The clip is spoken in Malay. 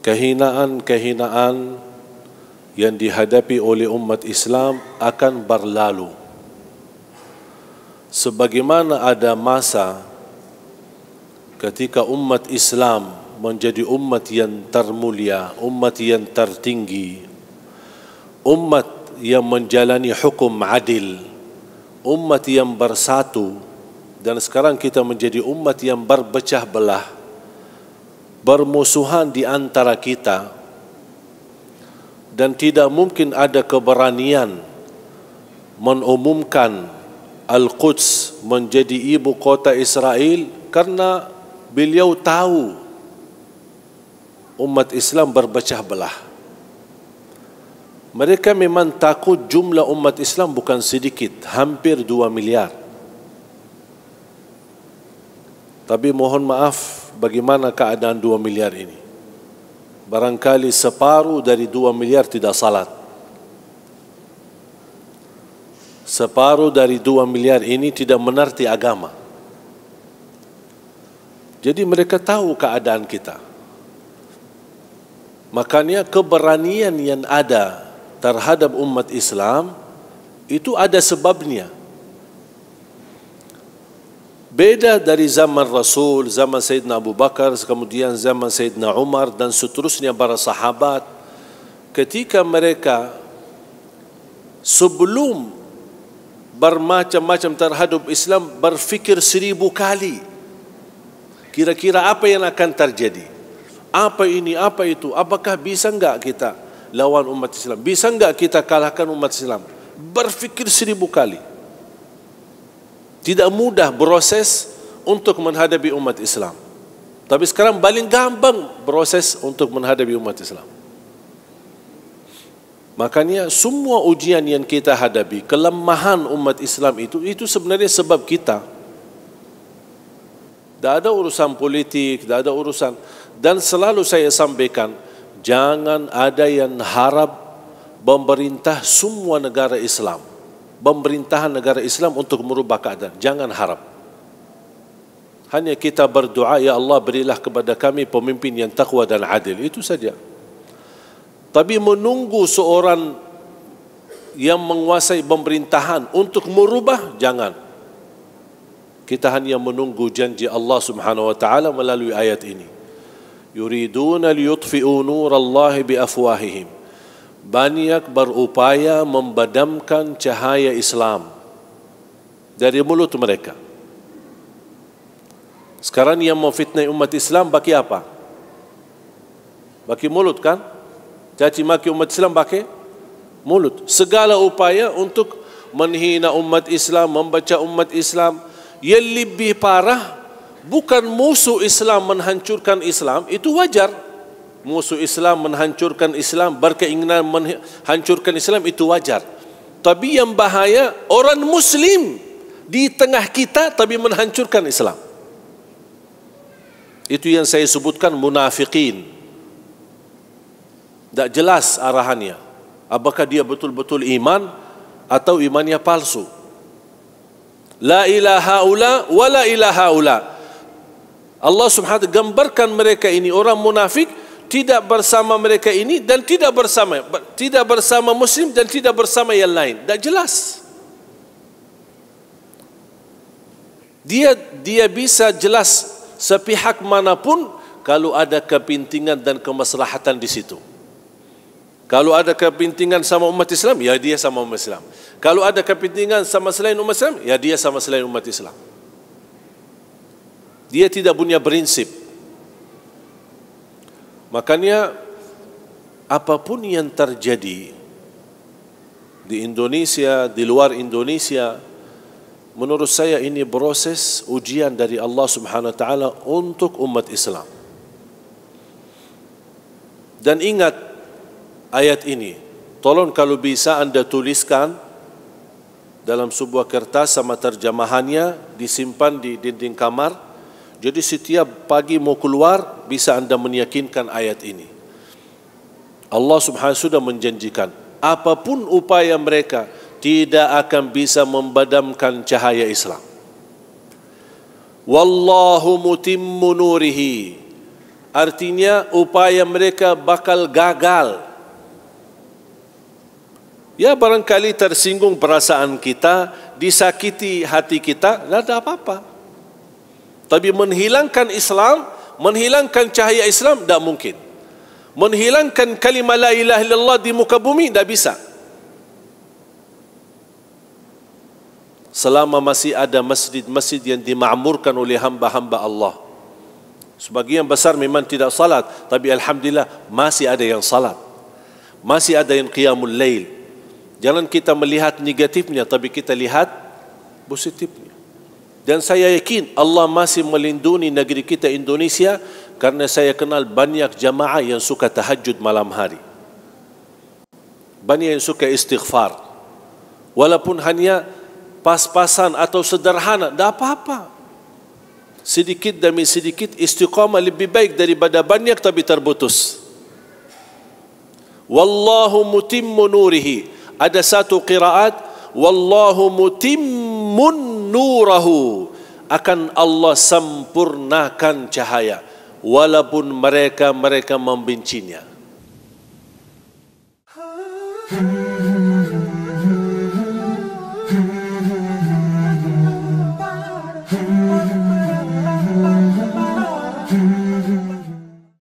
kehinaan-kehinaan yang dihadapi oleh umat Islam akan berlalu. Sebagaimana ada masa ketika umat Islam menjadi umat yang termulia, umat yang tertinggi, umat yang menjalani hukum adil, umat yang bersatu, dan sekarang kita menjadi umat yang berpecah belah, bermusuhan di antara kita dan tidak mungkin ada keberanian menumumkan Al-Quds menjadi ibu kota Israel karena beliau tahu umat Islam berpecah belah. Mereka memang takut jumlah umat Islam bukan sedikit, hampir 2 miliar. Tapi mohon maaf, bagaimana keadaan 2 miliar ini. Barangkali separuh dari 2 miliar tidak salat. Separuh dari 2 miliar ini tidak menerti agama. Jadi mereka tahu keadaan kita. Makanya keberanian yang ada terhadap umat Islam itu ada sebabnya. Beda dari zaman Rasul, zaman Sayyidina Abu Bakar, kemudian zaman Sayyidina Umar dan seterusnya para sahabat. Ketika mereka sebelum bermacam-macam terhadap Islam berfikir seribu kali. Kira-kira apa yang akan terjadi? Apa ini, apa itu? Apakah bisa enggak kita lawan umat Islam? Bisa enggak kita kalahkan umat Islam? Berfikir seribu kali tidak mudah proses untuk menghadapi umat Islam. Tapi sekarang paling gampang proses untuk menghadapi umat Islam. Makanya semua ujian yang kita hadapi, kelemahan umat Islam itu, itu sebenarnya sebab kita. Tidak ada urusan politik, tidak ada urusan. Dan selalu saya sampaikan, jangan ada yang harap pemerintah semua negara Islam pemerintahan negara Islam untuk merubah keadaan. Jangan harap. Hanya kita berdoa, Ya Allah berilah kepada kami pemimpin yang taqwa dan adil. Itu saja. Tapi menunggu seorang yang menguasai pemerintahan untuk merubah, jangan. Kita hanya menunggu janji Allah Subhanahu wa taala melalui ayat ini. Yuriduna liyutfi'u nurallahi biafwahihim banyak berupaya membadamkan cahaya Islam dari mulut mereka. Sekarang yang memfitnah umat Islam bagi apa? Bagi mulut kan? Caci maki umat Islam bagi mulut. Segala upaya untuk menghina umat Islam, membaca umat Islam. Yang lebih parah bukan musuh Islam menghancurkan Islam, itu Wajar musuh Islam menghancurkan Islam berkeinginan menghancurkan Islam itu wajar tapi yang bahaya orang muslim di tengah kita tapi menghancurkan Islam itu yang saya sebutkan munafikin tak jelas arahannya apakah dia betul-betul iman atau imannya palsu la ilaha ula wa la ilaha ula Allah subhanahu wa ta'ala gambarkan mereka ini orang munafik tidak bersama mereka ini dan tidak bersama tidak bersama muslim dan tidak bersama yang lain tak jelas dia dia bisa jelas sepihak manapun kalau ada kepentingan dan kemaslahatan di situ kalau ada kepentingan sama umat Islam ya dia sama umat Islam kalau ada kepentingan sama selain umat Islam ya dia sama selain umat Islam dia tidak punya prinsip Makanya apapun yang terjadi di Indonesia, di luar Indonesia, menurut saya ini proses ujian dari Allah Subhanahu wa taala untuk umat Islam. Dan ingat ayat ini. Tolong kalau bisa Anda tuliskan dalam sebuah kertas sama terjemahannya disimpan di dinding kamar. Jadi setiap pagi mau keluar, bisa anda meyakinkan ayat ini. Allah subhanahu sudah menjanjikan, apapun upaya mereka, tidak akan bisa membadamkan cahaya Islam. Wallahu mutimmu nurihi. Artinya upaya mereka bakal gagal. Ya barangkali tersinggung perasaan kita, disakiti hati kita, tidak ada apa-apa. Tapi menghilangkan Islam, menghilangkan cahaya Islam, tak mungkin. Menghilangkan kalimah la ilaha illallah di muka bumi, tak bisa. Selama masih ada masjid-masjid yang dimakmurkan oleh hamba-hamba Allah. Sebagian besar memang tidak salat. Tapi Alhamdulillah masih ada yang salat. Masih ada yang qiyamul lail. Jangan kita melihat negatifnya. Tapi kita lihat positifnya. Dan saya yakin Allah masih melindungi negeri kita Indonesia karena saya kenal banyak jamaah yang suka tahajud malam hari. Banyak yang suka istighfar. Walaupun hanya pas-pasan atau sederhana, tidak apa-apa. Sedikit demi sedikit istiqamah lebih baik daripada banyak tapi terputus. Wallahu mutimmu nurihi. Ada satu kiraat, Wallahu mutimmun nurahu akan Allah sempurnakan cahaya walaupun mereka mereka membencinya. Hmm.